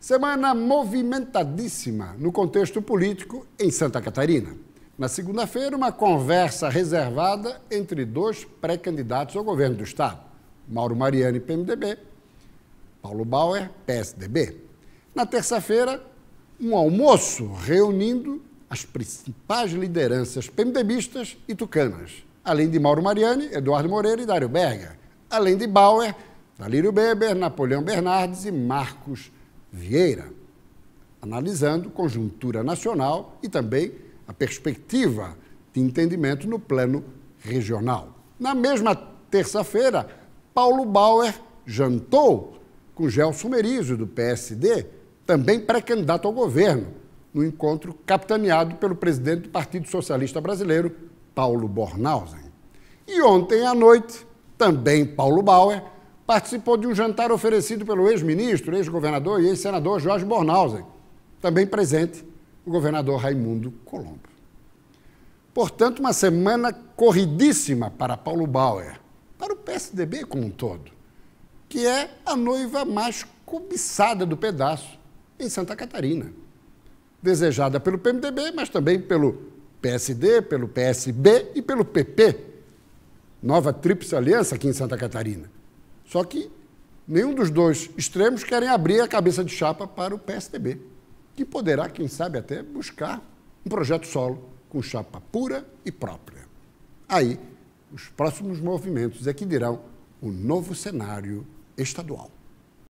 Semana movimentadíssima no contexto político em Santa Catarina. Na segunda-feira, uma conversa reservada entre dois pré-candidatos ao governo do Estado: Mauro Mariani, PMDB, Paulo Bauer, PSDB. Na terça-feira, um almoço reunindo as principais lideranças PMDBistas e tucanas, além de Mauro Mariani, Eduardo Moreira e Dário Berga, além de Bauer, Dalírio Beber, Napoleão Bernardes e Marcos Vieira, analisando conjuntura nacional e também a perspectiva de entendimento no plano regional. Na mesma terça-feira, Paulo Bauer jantou com Gelson Merizio, do PSD, também pré-candidato ao governo, no encontro capitaneado pelo presidente do Partido Socialista Brasileiro, Paulo Bornhausen. E ontem à noite, também Paulo Bauer participou de um jantar oferecido pelo ex-ministro, ex-governador e ex-senador Jorge Bornhausen, também presente o governador Raimundo Colombo. Portanto, uma semana corridíssima para Paulo Bauer, para o PSDB como um todo, que é a noiva mais cobiçada do pedaço em Santa Catarina. Desejada pelo PMDB, mas também pelo PSD, pelo PSB e pelo PP. Nova tríplice aliança aqui em Santa Catarina. Só que nenhum dos dois extremos querem abrir a cabeça de chapa para o PSDB, que poderá, quem sabe, até buscar um projeto solo com chapa pura e própria. Aí, os próximos movimentos é que dirão o novo cenário estadual.